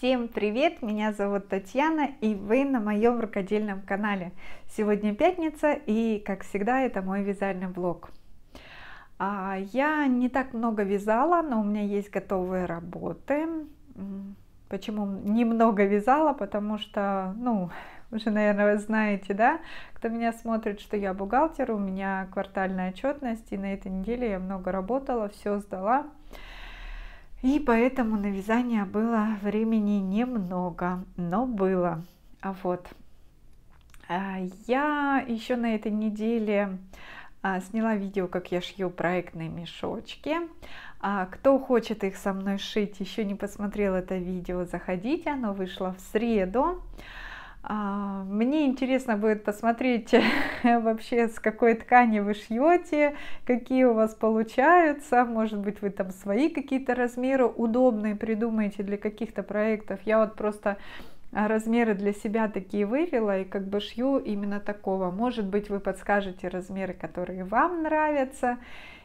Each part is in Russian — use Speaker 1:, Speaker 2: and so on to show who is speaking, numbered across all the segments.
Speaker 1: Всем привет! Меня зовут Татьяна и вы на моем рукодельном канале. Сегодня пятница и, как всегда, это мой вязальный блог. А, я не так много вязала, но у меня есть готовые работы. Почему немного вязала? Потому что, ну, уже, наверное, вы знаете, да, кто меня смотрит, что я бухгалтер, у меня квартальная отчетность, и на этой неделе я много работала, все сдала. И поэтому на вязание было времени немного, но было. А вот. А я еще на этой неделе а, сняла видео, как я шью проектные мешочки. А кто хочет их со мной шить, еще не посмотрел это видео, заходите. Оно вышло в среду. А, мне интересно будет посмотреть вообще, с какой ткани вы шьете, какие у вас получаются. Может быть, вы там свои какие-то размеры удобные придумаете для каких-то проектов. Я вот просто а, размеры для себя такие вывела и как бы шью именно такого. Может быть, вы подскажете размеры, которые вам нравятся.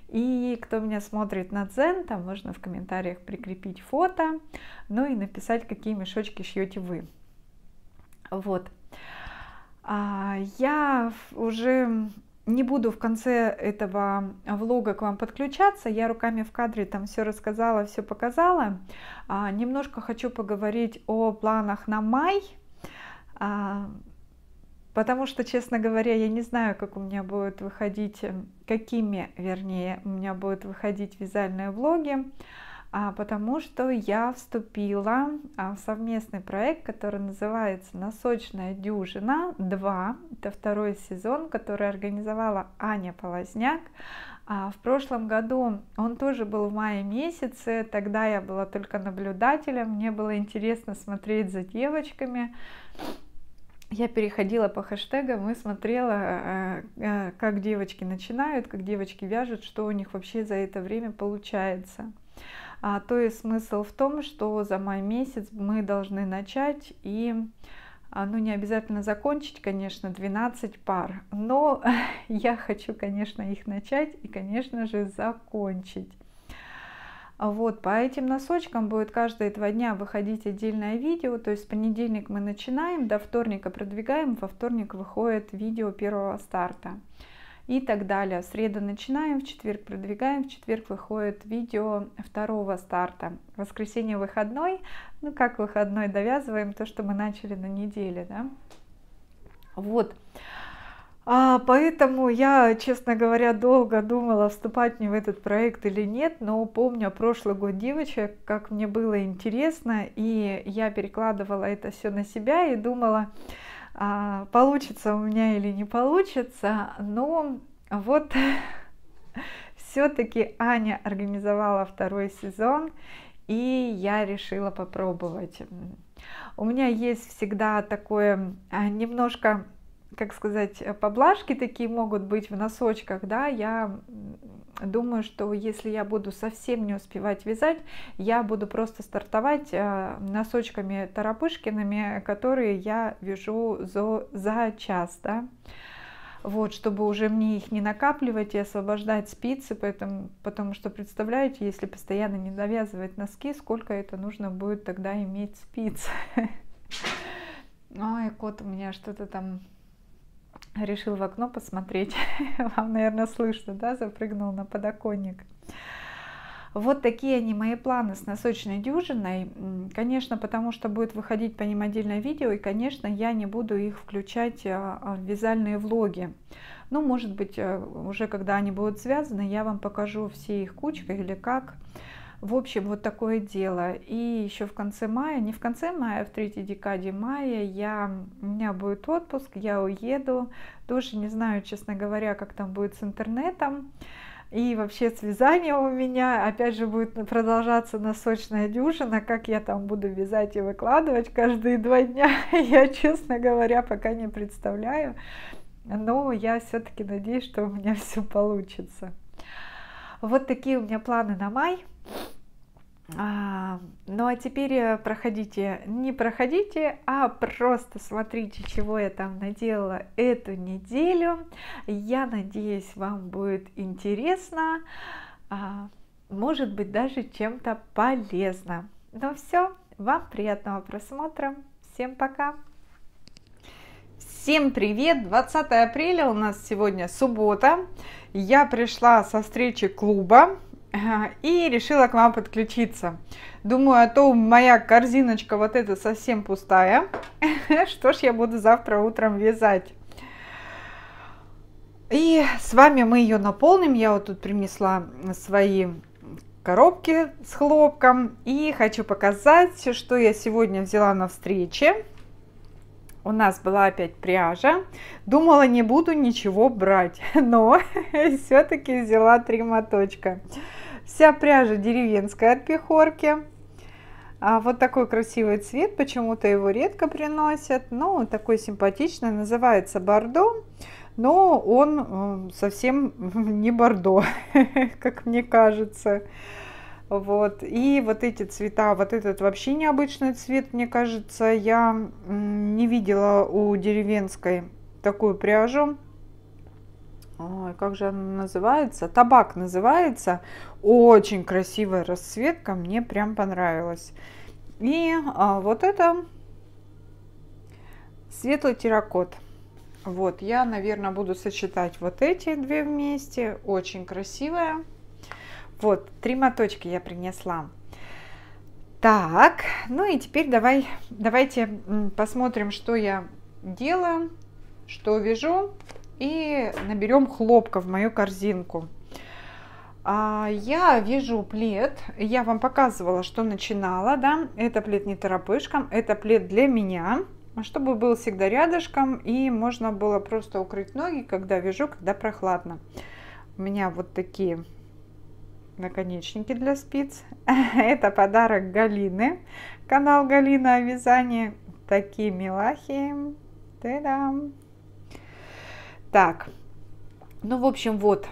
Speaker 1: И кто меня смотрит на дзен, там можно в комментариях прикрепить фото, ну и написать, какие мешочки шьете вы. Вот. А, я уже не буду в конце этого влога к вам подключаться. Я руками в кадре там все рассказала, все показала. А, немножко хочу поговорить о планах на май. А, потому что, честно говоря, я не знаю, как у меня будут выходить, эм, какими, вернее, у меня будут выходить вязальные влоги а потому что я вступила а, в совместный проект, который называется «Носочная дюжина 2». Это второй сезон, который организовала Аня Полозняк. А, в прошлом году он тоже был в мае месяце, тогда я была только наблюдателем, мне было интересно смотреть за девочками. Я переходила по хэштегам и смотрела, а, как девочки начинают, как девочки вяжут, что у них вообще за это время получается. А, то есть смысл в том, что за май месяц мы должны начать и а, ну не обязательно закончить, конечно, 12 пар, но я хочу, конечно, их начать и, конечно же, закончить. Вот, по этим носочкам будет каждые два дня выходить отдельное видео, то есть в понедельник мы начинаем, до вторника продвигаем, во вторник выходит видео первого старта и так далее. В среду начинаем, в четверг продвигаем, в четверг выходит видео второго старта. В воскресенье выходной, ну как выходной, довязываем то, что мы начали на неделе, да. Вот. А, поэтому я, честно говоря, долго думала, вступать не в этот проект или нет, но помню прошлый год девочек, как мне было интересно, и я перекладывала это все на себя и думала, а, получится у меня или не получится, но вот все-таки Аня организовала второй сезон, и я решила попробовать. У меня есть всегда такое а, немножко как сказать, э, поблажки такие могут быть в носочках, да, я думаю, что если я буду совсем не успевать вязать, я буду просто стартовать э, носочками тарапышкиными, которые я вяжу за, за час, да, вот, чтобы уже мне их не накапливать и освобождать спицы, поэтому, потому что, представляете, если постоянно не довязывать носки, сколько это нужно будет тогда иметь спиц. Ой, кот у меня что-то там решил в окно посмотреть. Вам, наверное, слышно, да, запрыгнул на подоконник. Вот такие они мои планы с носочной дюжиной. Конечно, потому что будет выходить по ним отдельное видео, и, конечно, я не буду их включать а, а, в вязальные влоги. Ну, может быть, э, уже когда они будут связаны, я вам покажу все их кучкой или как. В общем, вот такое дело. И еще в конце мая, не в конце мая, а в третьей декаде мая я, у меня будет отпуск, я уеду. Тоже не знаю, честно говоря, как там будет с интернетом. И вообще с вязанием у меня опять же будет продолжаться носочная дюжина, как я там буду вязать и выкладывать каждые два дня, я, честно говоря, пока не представляю. Но я все-таки надеюсь, что у меня все получится. Вот такие у меня планы на май. А, ну а теперь э, проходите, не проходите, а просто смотрите, чего я там наделала эту неделю. Я надеюсь, вам будет интересно, а, может быть даже чем-то полезно. Ну все, вам приятного просмотра, всем пока! Всем привет! 20 апреля у нас сегодня суббота. Я пришла со встречи клуба и решила к вам подключиться. Думаю, а то моя корзиночка вот эта совсем пустая. Что ж я буду завтра утром вязать? И с вами мы ее наполним. Я вот тут принесла свои коробки с хлопком. И хочу показать, что я сегодня взяла на встрече. У нас была опять пряжа. Думала, не буду ничего брать, но все-таки взяла три моточка. Вся пряжа деревенская от пехорки. А вот такой красивый цвет, почему-то его редко приносят, но такой симпатичный, называется бордо, но он э, совсем не бордо, как мне кажется. Вот. И вот эти цвета, вот этот вообще необычный цвет, мне кажется, я не видела у деревенской такую пряжу. Ой, как же она называется? Табак называется. Очень красивая расцветка, мне прям понравилась. И а, вот это светлый терракот. Вот, я, наверное, буду сочетать вот эти две вместе. Очень красивая. Вот, три моточки я принесла. Так, ну и теперь давай, давайте посмотрим, что я делаю, что вяжу. И наберем хлопка в мою корзинку. А, я вяжу плед, я вам показывала, что начинала, да, это плед не торопышком, это плед для меня, чтобы был всегда рядышком и можно было просто укрыть ноги, когда вяжу, когда прохладно. У меня вот такие наконечники для спиц. Это подарок Галины, канал Галина о вязании. Такие милахи. та Так, ну в общем вот,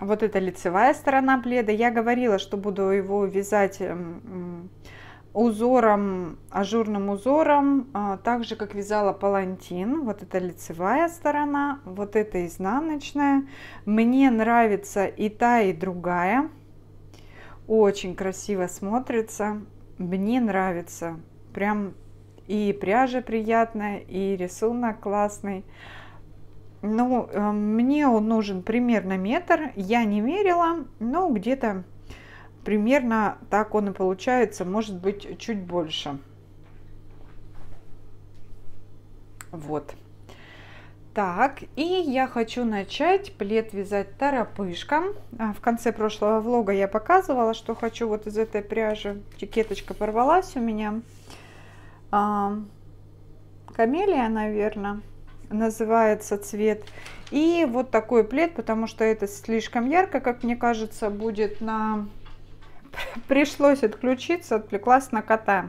Speaker 1: вот эта лицевая сторона пледа. Я говорила, что буду его вязать эм, узором, ажурным узором, а, так же, как вязала палантин. Вот это лицевая сторона, вот это изнаночная. Мне нравится и та, и другая. Очень красиво смотрится. Мне нравится. Прям и пряжа приятная, и рисунок классный. Ну, эм, мне он нужен примерно метр. Я не мерила, но где-то примерно так он и получается. Может быть, чуть больше. Вот. Так, и я хочу начать плед вязать торопышком. А, в конце прошлого влога я показывала, что хочу вот из этой пряжи. Чекеточка порвалась у меня. Камелия, наверное называется цвет. И вот такой плед, потому что это слишком ярко, как мне кажется, будет на... Пришлось отключиться, отвлеклась на кота.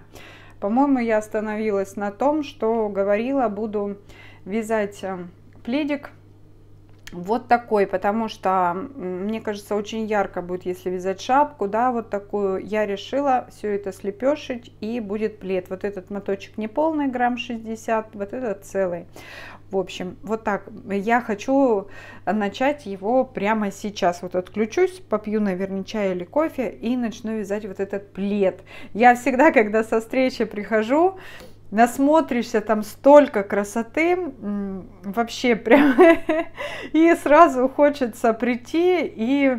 Speaker 1: По-моему, я остановилась на том, что говорила, буду вязать э, пледик вот такой, потому что, мне кажется, очень ярко будет, если вязать шапку, да, вот такую. Я решила все это слепешить и будет плед. Вот этот моточек не полный, грамм 60, вот этот целый. В общем, вот так. Я хочу начать его прямо сейчас. Вот отключусь, попью, наверное, чай или кофе и начну вязать вот этот плед. Я всегда, когда со встречи прихожу, насмотришься там столько красоты, вообще прям, и сразу хочется прийти и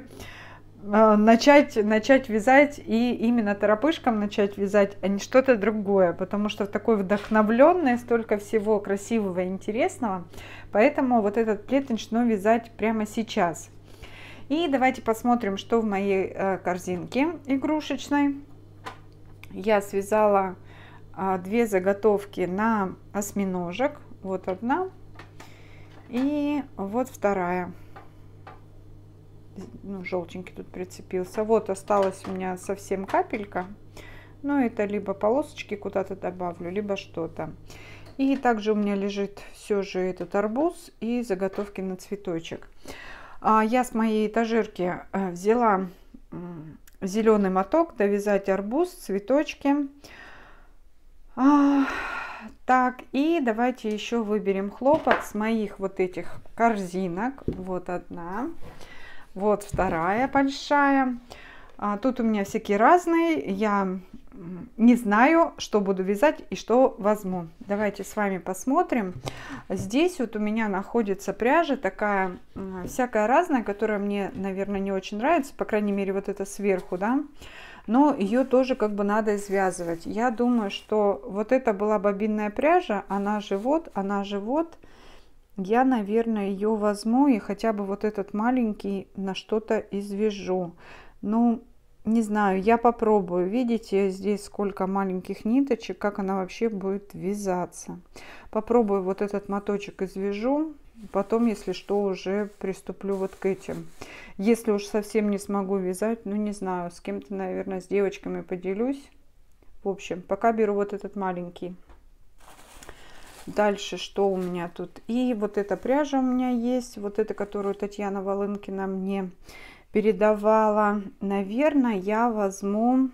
Speaker 1: Э, начать, начать вязать и именно торопышкам начать вязать, а не что-то другое, потому что в такой вдохновленной столько всего красивого и интересного, поэтому вот этот плед начну вязать прямо сейчас. И давайте посмотрим, что в моей э, корзинке игрушечной. Я связала э, две заготовки на осьминожек, вот одна и вот вторая ну, желтенький тут прицепился. Вот осталась у меня совсем капелька. Но ну, это либо полосочки куда-то добавлю, либо что-то. И также у меня лежит все же этот арбуз и заготовки на цветочек. А, я с моей этажерки э, взяла зеленый моток, довязать арбуз, цветочки. Так, и давайте еще выберем хлопок с моих вот этих корзинок. Вот одна. Вот вторая большая. А тут у меня всякие разные. Я не знаю, что буду вязать и что возьму. Давайте с вами посмотрим. Здесь вот у меня находится пряжа такая, всякая разная, которая мне, наверное, не очень нравится. По крайней мере, вот это сверху, да. Но ее тоже как бы надо извязывать. Я думаю, что вот это была бобинная пряжа. Она живот, она живот. Она я, наверное, ее возьму и хотя бы вот этот маленький на что-то извяжу. Ну, не знаю, я попробую. Видите, здесь сколько маленьких ниточек, как она вообще будет вязаться. Попробую вот этот моточек извяжу. Потом, если что, уже приступлю вот к этим. Если уж совсем не смогу вязать, ну не знаю, с кем-то, наверное, с девочками поделюсь. В общем, пока беру вот этот маленький. Дальше что у меня тут? И вот эта пряжа у меня есть, вот эта, которую Татьяна Волынкина мне передавала. Наверное, я возьму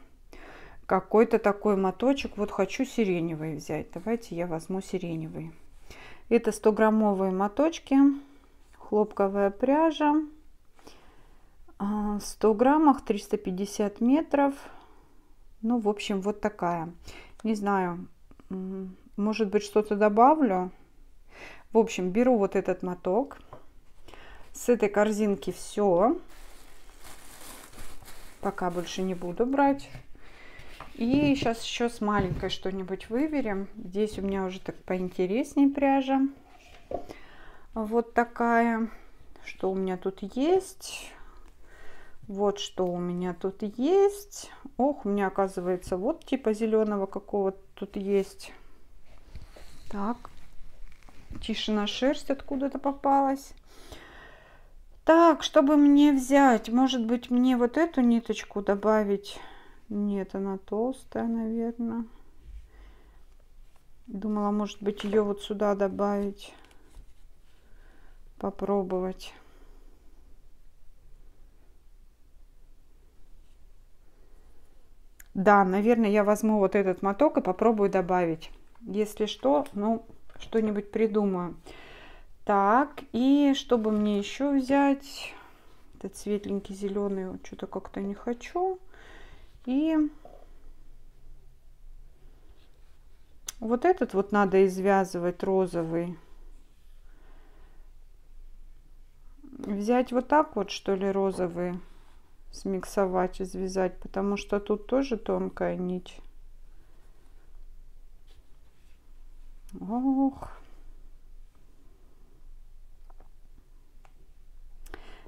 Speaker 1: какой-то такой моточек. Вот хочу сиреневый взять. Давайте я возьму сиреневый. Это 100-граммовые моточки, хлопковая пряжа. 100 а, граммах, 350 метров. Ну, в общем, вот такая. Не знаю, может быть, что-то добавлю. В общем, беру вот этот моток. С этой корзинки все. Пока больше не буду брать. И сейчас еще с маленькой что-нибудь выберем. Здесь у меня уже так поинтереснее пряжа. Вот такая. Что у меня тут есть? Вот что у меня тут есть. Ох, у меня оказывается вот типа зеленого какого тут есть. Так, тишина шерсть откуда-то попалась. Так, чтобы мне взять, может быть, мне вот эту ниточку добавить? Нет, она толстая, наверное. Думала, может быть, ее вот сюда добавить. Попробовать. Да, наверное, я возьму вот этот моток и попробую добавить. Если что, ну, что-нибудь придумаю. Так, и чтобы мне еще взять? Этот светленький зеленый, что-то как-то не хочу. И вот этот вот надо извязывать розовый. Взять вот так вот, что ли, розовый смиксовать, извязать, потому что тут тоже тонкая нить. Ох.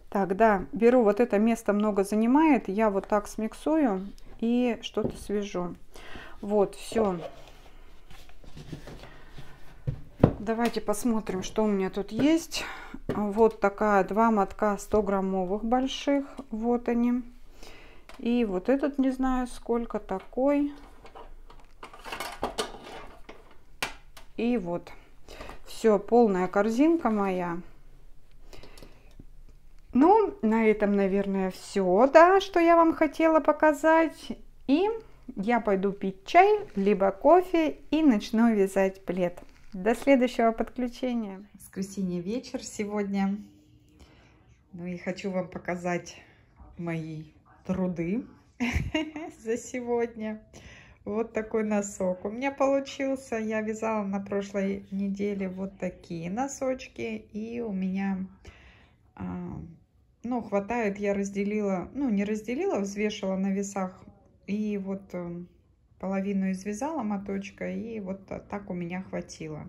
Speaker 1: Так, да, беру вот это место много занимает. Я вот так смиксую и что-то свяжу. Вот, все. Давайте посмотрим, что у меня тут есть. Вот такая два мотка 100 граммовых больших. Вот они. И вот этот, не знаю сколько, такой. И вот, все, полная корзинка моя. Ну, на этом, наверное, все, да, что я вам хотела показать. И я пойду пить чай, либо кофе и начну вязать плед. До следующего подключения. Воскресенье вечер сегодня. Ну и хочу вам показать мои труды за сегодня вот такой носок у меня получился. Я вязала на прошлой неделе вот такие носочки. И у меня, а, ну, хватает, я разделила, ну, не разделила, взвешивала на весах. И вот э, половину извязала моточка, и вот так у меня хватило.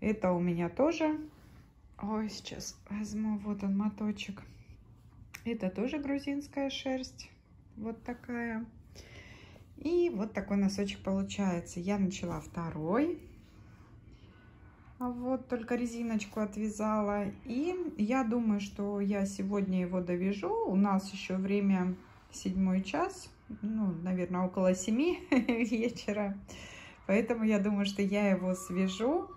Speaker 1: Это у меня тоже. Ой, сейчас возьму, вот он моточек. Это тоже грузинская шерсть. Вот такая. И вот такой носочек получается. Я начала второй. А вот только резиночку отвязала. И я думаю, что я сегодня его довяжу. У нас еще время седьмой час. Ну, наверное, около семи вечера. Поэтому я думаю, что я его свяжу.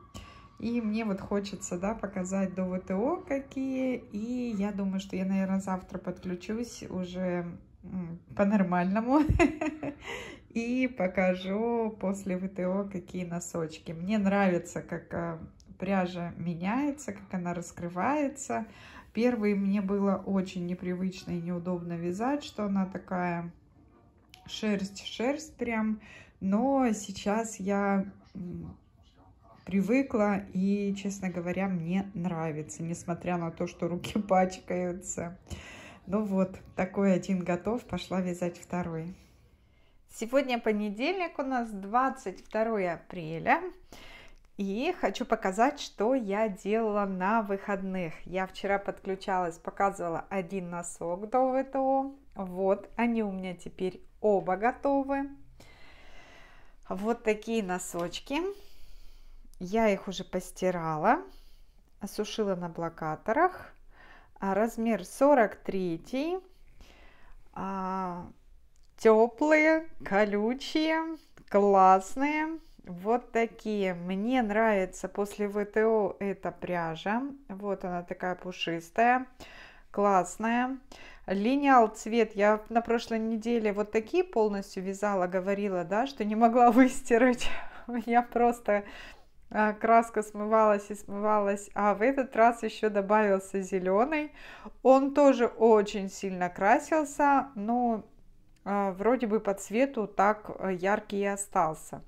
Speaker 1: И мне вот хочется, да, показать до ВТО какие. И я думаю, что я, наверное, завтра подключусь уже по-нормальному. И покажу после ВТО, какие носочки. Мне нравится, как э, пряжа меняется, как она раскрывается. Первые мне было очень непривычно и неудобно вязать, что она такая шерсть-шерсть прям. Но сейчас я привыкла и, честно говоря, мне нравится, несмотря на то, что руки пачкаются. Ну вот, такой один готов, пошла вязать второй. Сегодня понедельник у нас 22 апреля. И хочу показать, что я делала на выходных. Я вчера подключалась, показывала один носок до ВТО. Вот, они у меня теперь оба готовы. Вот такие носочки. Я их уже постирала, осушила на блокаторах. А размер 43, а, теплые, колючие, классные. Вот такие. Мне нравится после ВТО эта пряжа. Вот она такая пушистая, классная. Линял цвет. Я на прошлой неделе вот такие полностью вязала, говорила, да, что не могла выстирать. Я просто а, краска смывалась и смывалась, а в этот раз еще добавился зеленый. Он тоже очень сильно красился, но а, вроде бы по цвету так э, яркий и остался.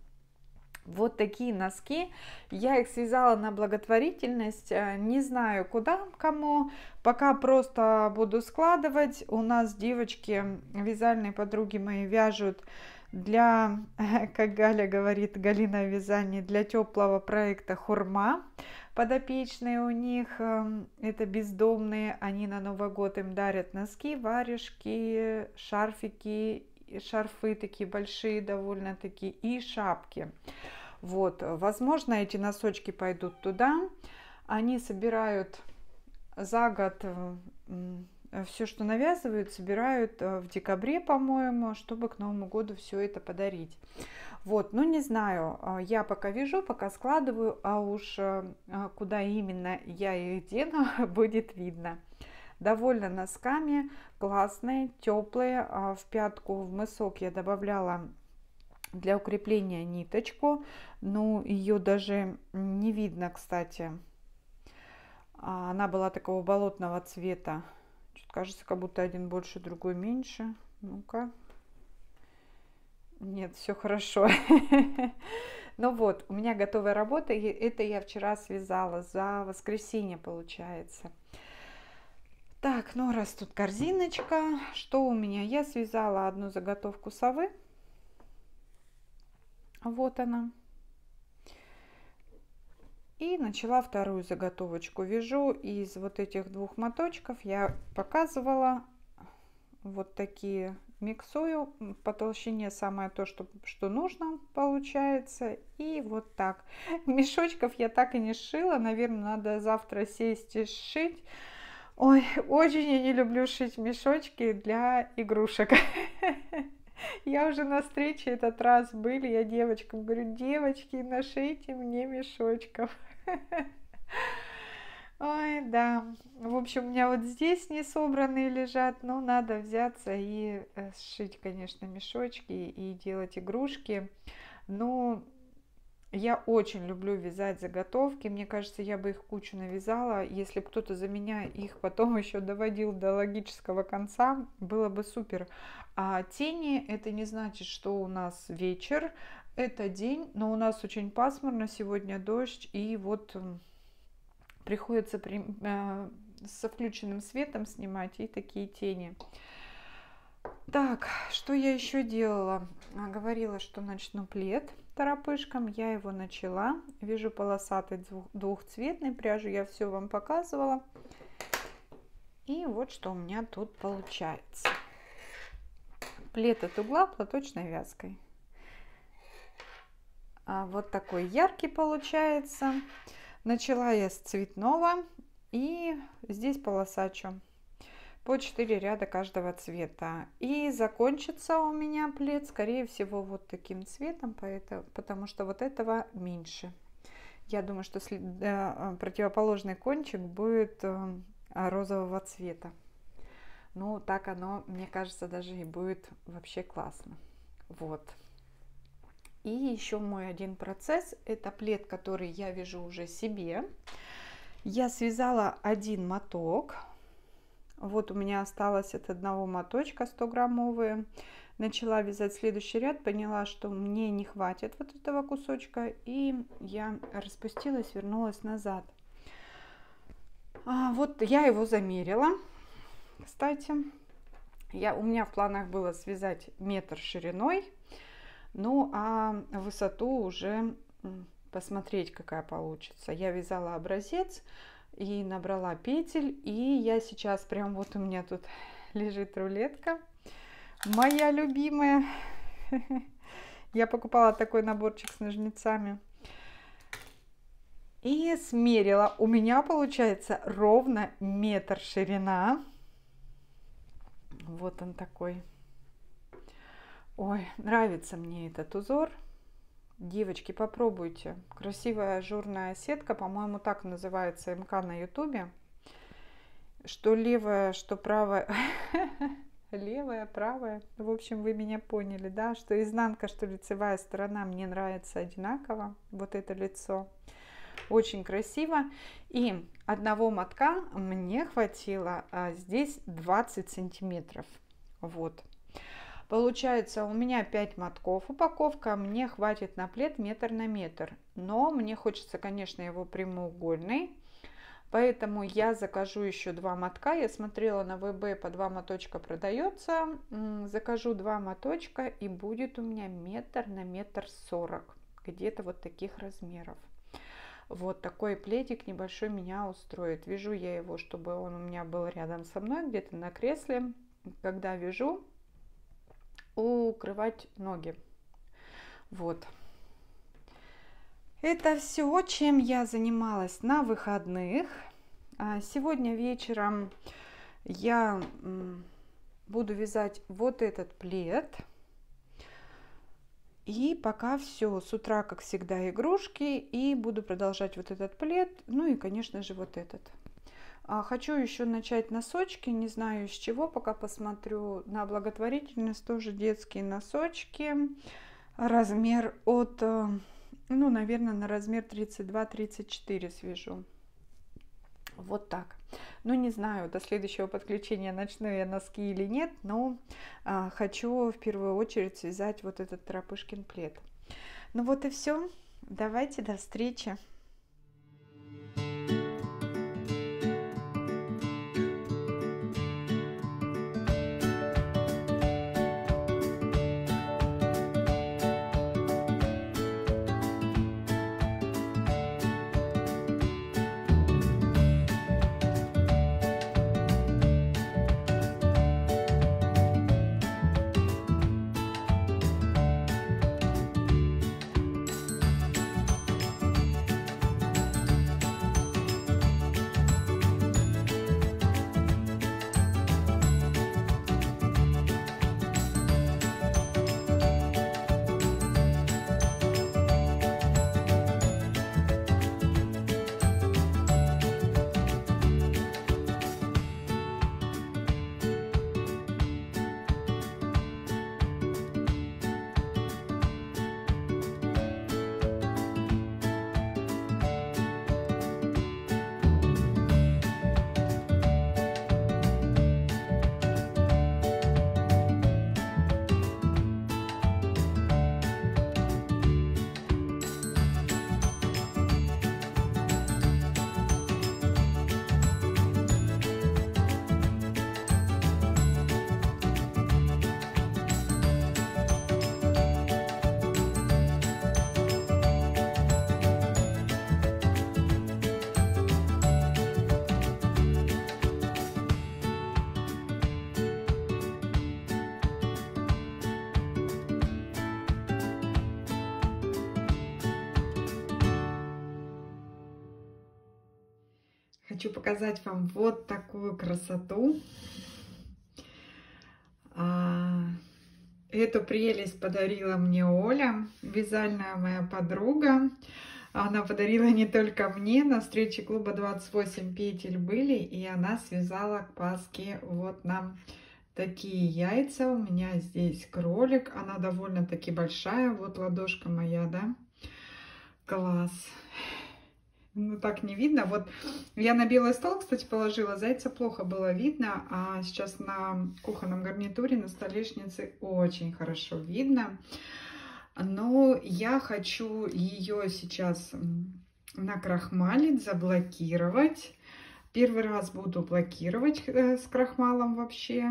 Speaker 1: Вот такие носки. Я их связала на благотворительность. Э, не знаю куда, кому. Пока просто буду складывать. У нас девочки, вязальные подруги мои вяжут для, как Галя говорит, Галина вязание для теплого проекта «Хурма». Подопечные у них, эм, это бездомные, они на Новый год им дарят носки, варежки, шарфики, шарфы такие большие довольно-таки и шапки. Вот, возможно, эти носочки пойдут туда. Они собирают за год э, Э, все, что навязывают, собирают э, в декабре, по-моему, чтобы к Новому году все это подарить. Вот, ну не знаю, э, я пока вижу, пока складываю, а уж куда именно я их дену, будет видно. Довольно носками, классные, теплые. А в пятку, в мысок я добавляла для укрепления ниточку. Ну, ее даже не видно, кстати. А, она была такого болотного цвета. Кажется, как будто один больше, другой меньше. Ну-ка. Нет, все хорошо. Ну вот, у меня готовая работа. И это я вчера связала за воскресенье, получается. Так, ну раз тут корзиночка, что у меня? Я связала одну заготовку совы. Вот она. И начала вторую заготовочку. Вяжу из вот этих двух моточков. Я показывала вот такие миксую по толщине самое то, что, что нужно получается. И вот так. Мешочков я так и не шила. Наверное, надо завтра сесть и сшить. Ой, очень я не люблю шить мешочки для игрушек. Я уже на встрече этот раз были, я девочкам говорю, девочки, нашейте мне мешочков. Ой, да. В общем, у меня вот здесь не собранные лежат, но надо взяться и э, сшить, конечно, мешочки и делать игрушки. Но ну, я очень люблю вязать заготовки. Мне кажется, я бы их кучу навязала. Если бы кто-то за меня их потом еще доводил до логического конца, было бы супер. А тени это не значит, что у нас вечер, это день, но у нас очень пасмурно, сегодня дождь, и вот приходится при, э, а, со включенным светом снимать и такие тени. Так, что я еще делала? А, говорила, что начну плед торопышком. Я его начала. Вижу полосатый двухцветный пряжу. Я все вам показывала. И вот что у меня тут получается. Плед от угла платочной вязкой. А вот такой яркий получается. Начала я с цветного. И здесь полосачу по 4 ряда каждого цвета. И закончится у меня плед, скорее всего, вот таким цветом, потому что вот этого меньше. Я думаю, что э, э, противоположный кончик будет э, розового цвета. Ну, так оно, мне кажется, даже и будет вообще классно. Вот. И еще мой один процесс. Это плед, который я вяжу уже себе. Я связала один моток вот у меня осталось от одного моточка 100 граммовые. Начала вязать следующий ряд, поняла, что мне не хватит вот этого кусочка, и я распустилась, вернулась назад. А, вот я его замерила, кстати. Я, у меня в планах было связать метр шириной, ну а высоту уже посмотреть, какая получится. Я вязала образец, и набрала петель. И я сейчас прям вот у меня тут лежит рулетка. Моя любимая. Я покупала такой наборчик с ножницами. И смерила. У меня получается ровно метр ширина. Вот он такой. Ой, нравится мне этот узор. Девочки, попробуйте. Красивая ажурная сетка, по-моему, так называется МК на ютубе. Что левая, что правая. Левая, правая. В общем, вы меня поняли, да? Что изнанка, что лицевая сторона мне нравится одинаково. Вот это лицо. Очень красиво. И одного мотка мне хватило а здесь 20 сантиметров. Вот. Вот. Получается, у меня 5 мотков упаковка, мне хватит на плед метр на метр. Но мне хочется, конечно, его прямоугольный. Поэтому я закажу еще два мотка. Я смотрела на ВБ, по два моточка продается. Закажу два моточка и будет у меня метр на метр сорок. Где-то вот таких размеров. Вот такой пледик небольшой меня устроит. Вяжу я его, чтобы он у меня был рядом со мной, где-то на кресле. Когда вяжу, укрывать ноги. Вот. Это все, чем я занималась на выходных. А сегодня вечером я буду вязать вот этот плед. И пока все. С утра, как всегда, игрушки. И буду продолжать вот этот плед. Ну и, конечно же, вот этот. А хочу еще начать носочки, не знаю с чего, пока посмотрю на благотворительность, тоже детские носочки, размер от, э, ну, наверное, на размер 32-34 свяжу. Вот так. Ну, не знаю, до следующего подключения начну я носки или нет, но а, хочу в первую очередь связать вот этот тропышкин плед. Ну вот и все. Давайте до встречи. хочу показать вам вот такую красоту. А, эту прелесть подарила мне Оля, вязальная моя подруга. Она подарила не только мне, на встрече клуба 28 петель были, и она связала к Пасхе вот нам такие яйца. У меня здесь кролик, она довольно-таки большая, вот ладошка моя, да? Класс! Ну, так не видно. Вот я на белый стол, кстати, положила. Зайца плохо было видно, а сейчас на кухонном гарнитуре, на столешнице очень хорошо видно. Но я хочу ее сейчас накрахмалить, заблокировать. Первый раз буду блокировать э, с крахмалом вообще.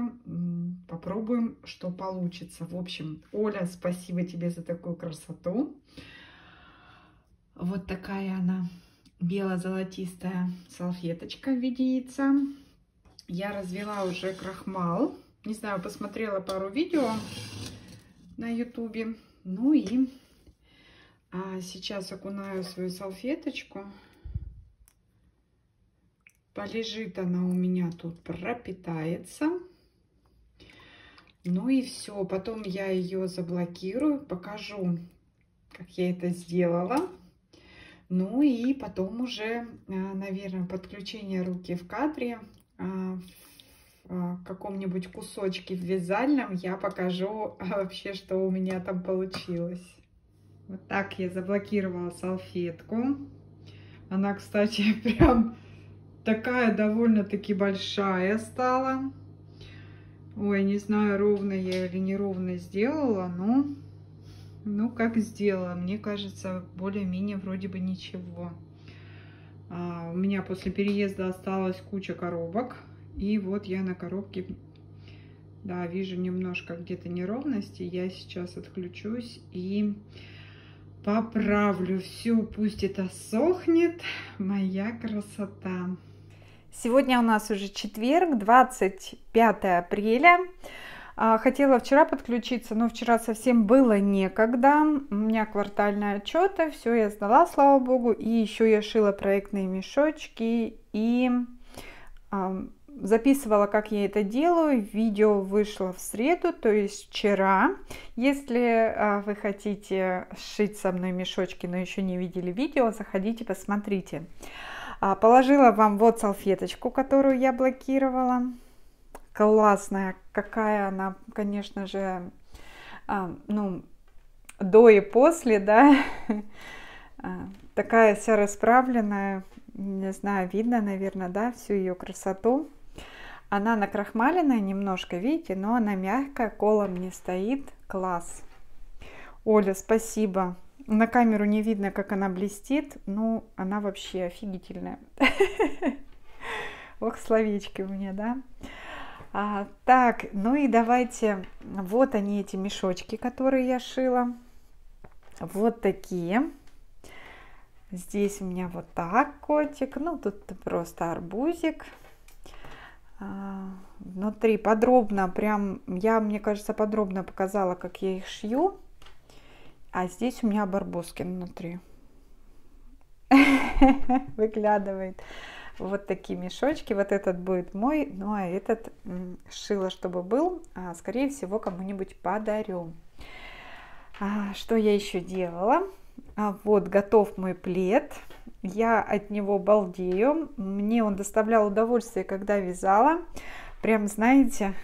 Speaker 1: Попробуем, что получится. В общем, Оля, спасибо тебе за такую красоту. Вот такая она бело-золотистая салфеточка в виде яйца. Я развела уже крахмал. Не знаю, посмотрела пару видео на ютубе. Ну и а сейчас окунаю свою салфеточку. Полежит она у меня тут, пропитается. Ну и все. Потом я ее заблокирую, покажу, как я это сделала. Ну и потом уже, а, наверное, подключение руки в кадре, а, а, в каком-нибудь кусочке в вязальном я покажу вообще, что у меня там получилось. Вот так я заблокировала салфетку. Она, кстати, прям такая довольно-таки большая стала. Ой, не знаю, ровно я или неровно сделала, но ну, как сделала. Мне кажется, более-менее вроде бы ничего. А, у меня после переезда осталась куча коробок. И вот я на коробке, да, вижу немножко где-то неровности. Я сейчас отключусь и поправлю все, пусть это сохнет. Моя красота. Сегодня у нас уже четверг, 25 апреля. А, хотела вчера подключиться, но вчера совсем было некогда. У меня квартальные отчеты, все я сдала, слава богу. И еще я шила проектные мешочки и а, записывала, как я это делаю. Видео вышло в среду, то есть вчера. Если а, вы хотите сшить со мной мешочки, но еще не видели видео, заходите, посмотрите. Положила вам вот салфеточку, которую я блокировала классная, какая она, конечно же, а, ну, до и после, да, а, такая вся расправленная, не знаю, видно, наверное, да, всю ее красоту. Она накрахмаленная немножко, видите, но она мягкая, колом не стоит, класс. Оля, спасибо. На камеру не видно, как она блестит, ну, она вообще офигительная. Ох, словечки у меня, да? А, так, ну и давайте, вот они эти мешочки, которые я шила. Вот такие. Здесь у меня вот так котик, ну тут просто арбузик. А, внутри подробно, прям, я, мне кажется, подробно показала, как я их шью. А здесь у меня барбоскин внутри. Выглядывает вот такие мешочки. Вот этот будет мой, ну а этот шила, чтобы был, а, скорее всего, кому-нибудь подарю. А, что я еще делала? А, вот готов мой плед. Я от него балдею. Мне он доставлял удовольствие, когда вязала. Прям, знаете,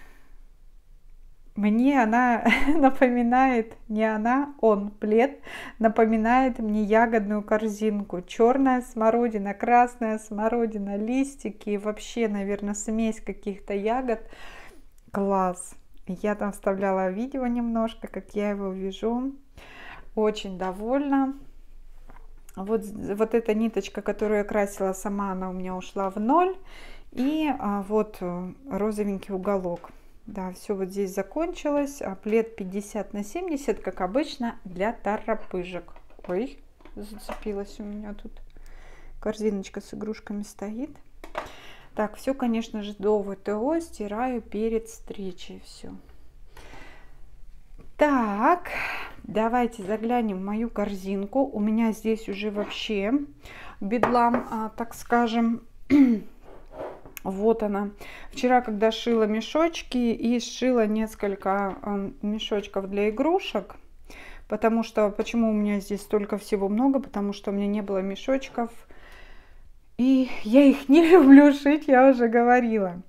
Speaker 1: мне она напоминает, не она, он, плед, напоминает мне ягодную корзинку. Черная смородина, красная смородина, листики и вообще, наверное, смесь каких-то ягод. Класс! Я там вставляла видео немножко, как я его вижу. Очень довольна. Вот, вот эта ниточка, которую я красила сама, она у меня ушла в ноль. И а, вот э, розовенький уголок. Да, все вот здесь закончилось. А плед 50 на 70, как обычно, для торопыжек. Ой, зацепилась у меня тут. Корзиночка с игрушками стоит. Так, все, конечно же, до ВТО стираю перед встречей все. Так, давайте заглянем в мою корзинку. У меня здесь уже вообще бедлам, а, так скажем. Вот она. Вчера, когда шила мешочки и сшила несколько эм, мешочков для игрушек, потому что, почему у меня здесь столько всего много, потому что у меня не было мешочков, и я их не люблю шить, я уже говорила.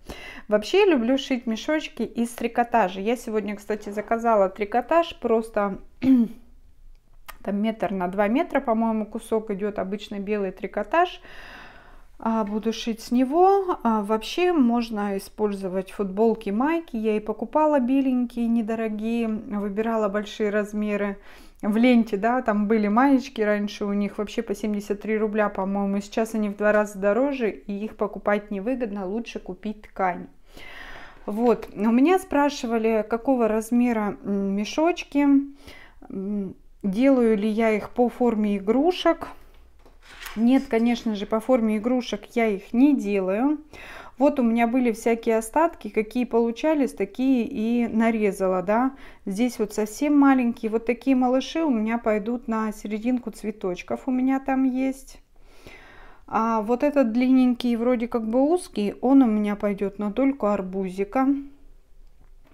Speaker 1: Вообще я люблю шить мешочки из трикотажа. Я сегодня, кстати, заказала трикотаж, просто там метр на два метра, по-моему, кусок идет обычный белый трикотаж. А, буду шить с него. А, вообще можно использовать футболки, майки. Я и покупала беленькие, недорогие, выбирала большие размеры. В ленте, да, там были маечки раньше у них вообще по 73 рубля, по-моему. Сейчас они в два раза дороже, и их покупать невыгодно, лучше купить ткань. Вот, у меня спрашивали, какого размера мешочки, делаю ли я их по форме игрушек. Нет, конечно же, по форме игрушек я их не делаю. Вот у меня были всякие остатки, какие получались, такие и нарезала, да. Здесь вот совсем маленькие, вот такие малыши у меня пойдут на серединку цветочков, у меня там есть. А вот этот длинненький, вроде как бы узкий, он у меня пойдет на дольку арбузика.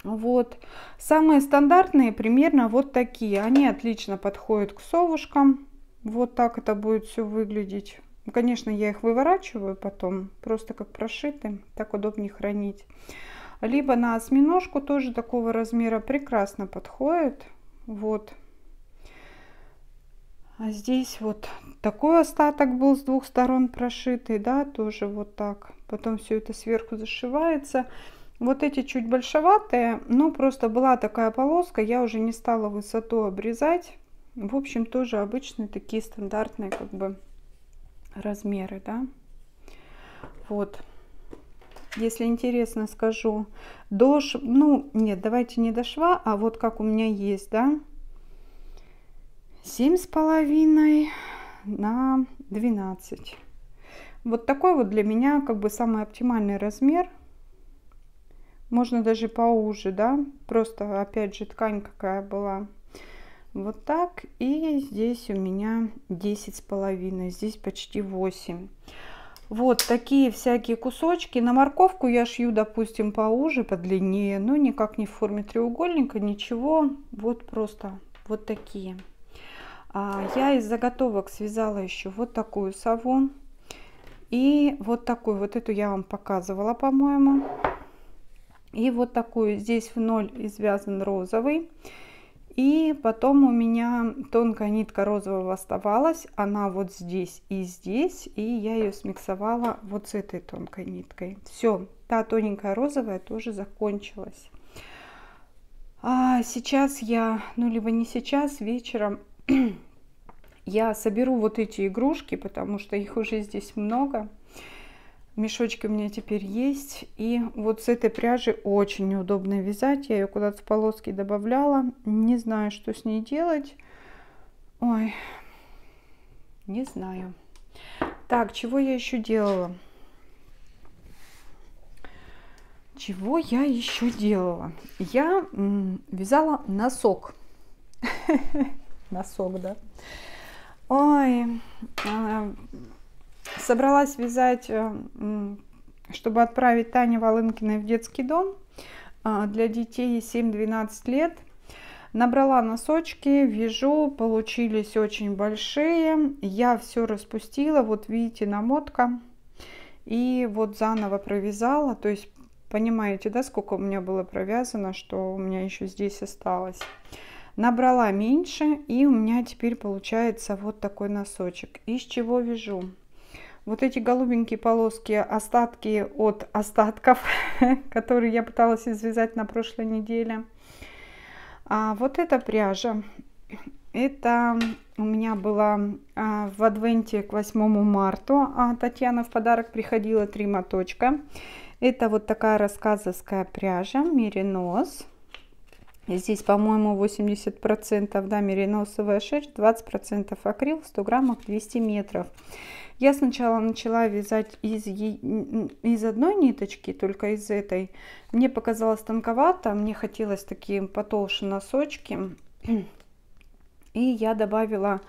Speaker 1: Вот. Самые стандартные примерно вот такие. Они отлично подходят к совушкам. Вот так это будет все выглядеть. Конечно, я их выворачиваю потом, просто как прошиты, так удобнее хранить. Либо на осьминожку тоже такого размера прекрасно подходит. Вот. А здесь вот такой остаток был с двух сторон прошитый, да, тоже вот так. Потом все это сверху зашивается. Вот эти чуть большеватые, но просто была такая полоска, я уже не стала высоту обрезать в общем, тоже обычные такие стандартные как бы размеры, да. Вот. Если интересно, скажу. До ш... Ну, нет, давайте не до шва, а вот как у меня есть, да. Семь с половиной на 12. Вот такой вот для меня как бы самый оптимальный размер. Можно даже поуже, да. Просто, опять же, ткань какая была вот так и здесь у меня 10 с половиной здесь почти 8 вот такие всякие кусочки на морковку я шью допустим поуже подлиннее но никак не в форме треугольника ничего вот просто вот такие а я из заготовок связала еще вот такую сову и вот такую вот эту я вам показывала по моему и вот такую здесь в ноль извязан розовый и потом у меня тонкая нитка розового оставалась, она вот здесь и здесь, и я ее смиксовала вот с этой тонкой ниткой. Все, та тоненькая розовая тоже закончилась. А сейчас я, ну либо не сейчас, вечером я соберу вот эти игрушки, потому что их уже здесь много мешочки у меня теперь есть. И вот с этой пряжи очень неудобно вязать. Я ее куда-то в полоски добавляла. Не знаю, что с ней делать. Ой, не знаю. Так, чего я еще делала? Чего я еще делала? Я вязала носок. Носок, да. Ой, а, собралась вязать, э, чтобы отправить Тане Волынкиной в детский дом а, для детей 7-12 лет. Набрала носочки, вяжу, получились очень большие. Я все распустила, вот видите, намотка. И вот заново провязала, то есть понимаете, да, сколько у меня было провязано, что у меня еще здесь осталось. Набрала меньше, и у меня теперь получается вот такой носочек. Из чего вяжу? вот эти голубенькие полоски, остатки от остатков, которые я пыталась извязать на прошлой неделе. А вот эта пряжа, это у меня была а, в адвенте к 8 марта. А Татьяна в подарок приходила три моточка. Это вот такая рассказовская пряжа, меринос. Здесь, по-моему, 80% да, мериносовая шерсть, 20% акрил, 100 граммов, 200 метров. Я сначала начала вязать из, из одной ниточки, только из этой. Мне показалось тонковато, мне хотелось такие потолще носочки. И я добавила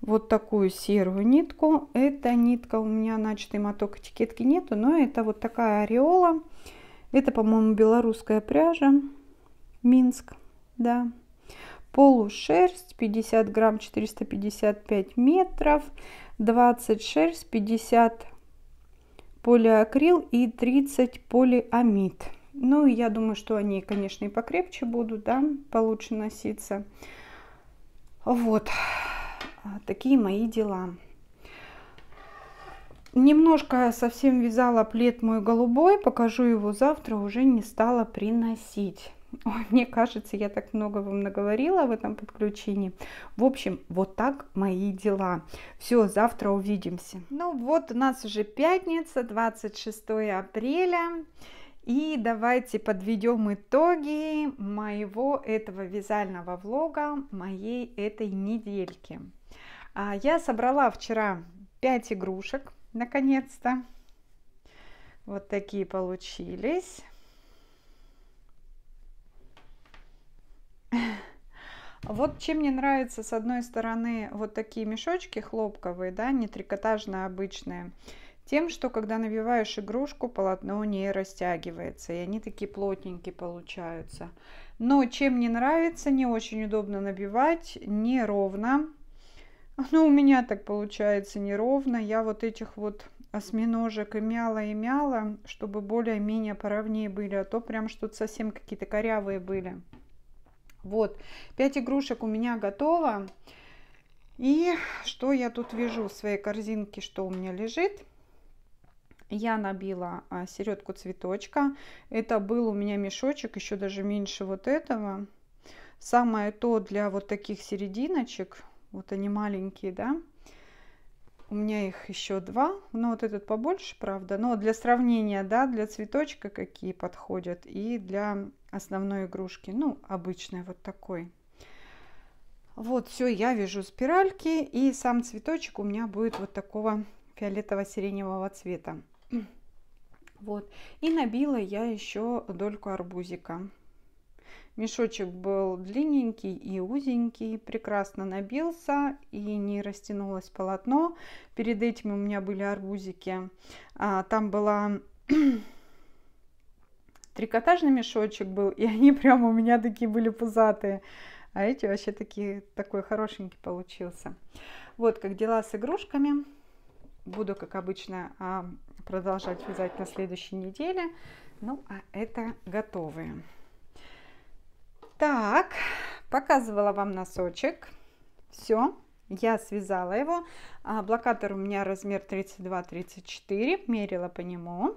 Speaker 1: вот такую серую нитку. Эта нитка у меня начатый моток этикетки нету, но это вот такая ореола. Это, по-моему, белорусская пряжа. Минск, да полушерсть 50 грамм 455 метров, 20 шерсть, 50 полиакрил и 30 полиамид. Ну, я думаю, что они, конечно, и покрепче будут, да, получше носиться. Вот, а, такие мои дела. Немножко совсем вязала плед мой голубой, покажу его завтра, уже не стала приносить мне кажется, я так много вам наговорила в этом подключении. В общем, вот так мои дела. Все, завтра увидимся. Ну вот, у нас уже пятница, 26 апреля. И давайте подведем итоги моего этого вязального влога, моей этой недельки. А, я собрала вчера 5 игрушек, наконец-то. Вот такие получились. Вот чем мне нравятся, с одной стороны, вот такие мешочки хлопковые, да, не трикотажные а обычные, тем, что когда набиваешь игрушку, полотно у нее растягивается, и они такие плотненькие получаются. Но чем не нравится, не очень удобно набивать, неровно. Ну, у меня так получается неровно. Я вот этих вот осьминожек и мяла, и мяла, чтобы более-менее поровнее были, а то прям что-то совсем какие-то корявые были. Вот, 5 игрушек у меня готово. И что я тут вижу в своей корзинке, что у меня лежит? Я набила а, середку цветочка. Это был у меня мешочек, еще даже меньше вот этого. Самое то для вот таких серединочек. Вот они маленькие, да? У меня их еще два, но вот этот побольше, правда. Но для сравнения, да, для цветочка какие подходят и для основной игрушки. Ну, обычной вот такой. Вот, все, я вяжу спиральки, и сам цветочек у меня будет вот такого фиолетово-сиреневого цвета. Вот, и набила я еще дольку арбузика. Мешочек был длинненький и узенький, прекрасно набился и не растянулось полотно. Перед этим у меня были арбузики. А, там была трикотажный мешочек был, и они прямо у меня такие были пузатые. А эти вообще такие, такой хорошенький получился. Вот как дела с игрушками. Буду, как обычно, а, продолжать вязать на следующей неделе. Ну, а это готовые. Так, показывала вам носочек. Все, я связала его. А, блокатор у меня размер 32-34, мерила по нему.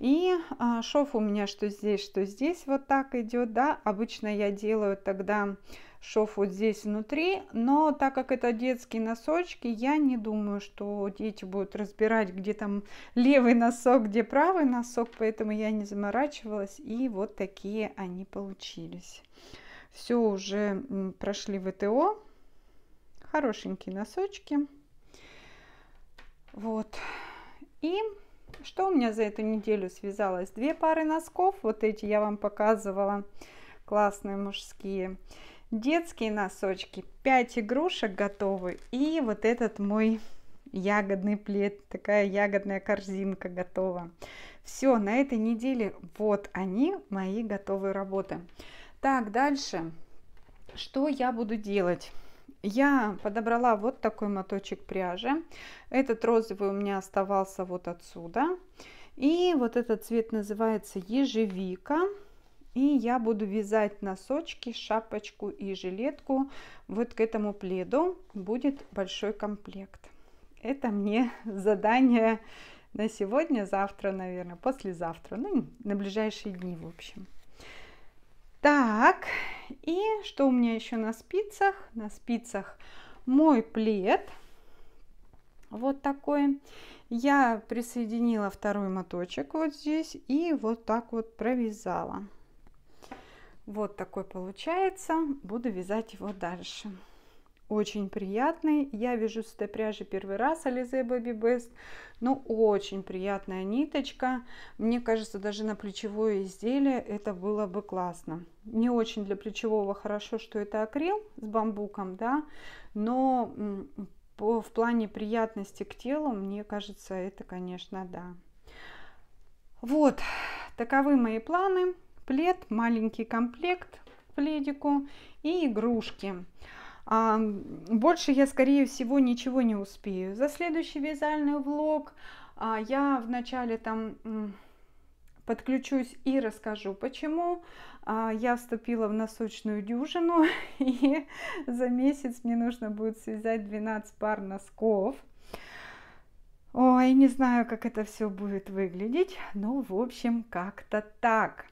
Speaker 1: И а, шов у меня что здесь, что здесь вот так идет, да. Обычно я делаю тогда шов вот здесь внутри, но так как это детские носочки, я не думаю, что дети будут разбирать, где там левый носок, где правый носок, поэтому я не заморачивалась, и вот такие они получились. Все уже прошли ВТО, хорошенькие носочки, вот, и что у меня за эту неделю связалось? Две пары носков, вот эти я вам показывала, классные мужские. Детские носочки, 5 игрушек готовы и вот этот мой ягодный плед, такая ягодная корзинка готова. Все, на этой неделе вот они, мои готовые работы. Так, дальше, что я буду делать? Я подобрала вот такой моточек пряжи. Этот розовый у меня оставался вот отсюда. И вот этот цвет называется ежевика. И я буду вязать носочки, шапочку и жилетку. Вот к этому пледу будет большой комплект. Это мне задание на сегодня, завтра, наверное, послезавтра. Ну, на ближайшие дни, в общем. Так, и что у меня еще на спицах? На спицах мой плед. Вот такой. Я присоединила второй моточек вот здесь и вот так вот провязала. Вот такой получается. Буду вязать его дальше очень приятный. Я вяжу с этой пряжи первый раз Alize Baby Best. Ну, очень приятная ниточка. Мне кажется, даже на плечевое изделие это было бы классно. Не очень для плечевого хорошо, что это акрил с бамбуком, да, но в плане приятности к телу, мне кажется, это, конечно, да. Вот, таковы мои планы. Плед, маленький комплект пледику и игрушки. А, больше я, скорее всего, ничего не успею. За следующий вязальный влог а, я вначале там подключусь и расскажу, почему а, я вступила в носочную дюжину, и за месяц мне нужно будет связать 12 пар носков. Ой, не знаю, как это все будет выглядеть, но, в общем, как-то так.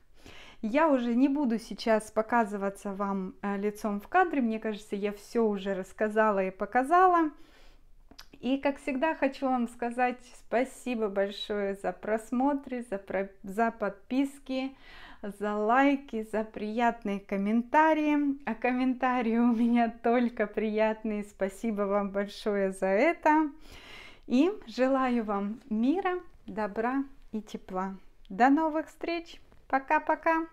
Speaker 1: Я уже не буду сейчас показываться вам э, лицом в кадре, мне кажется, я все уже рассказала и показала. И, как всегда, хочу вам сказать спасибо большое за просмотры, за, про... за подписки, за лайки, за приятные комментарии. А комментарии у меня только приятные. Спасибо вам большое за это. И желаю вам мира, добра и тепла. До новых встреч! Пока-пока.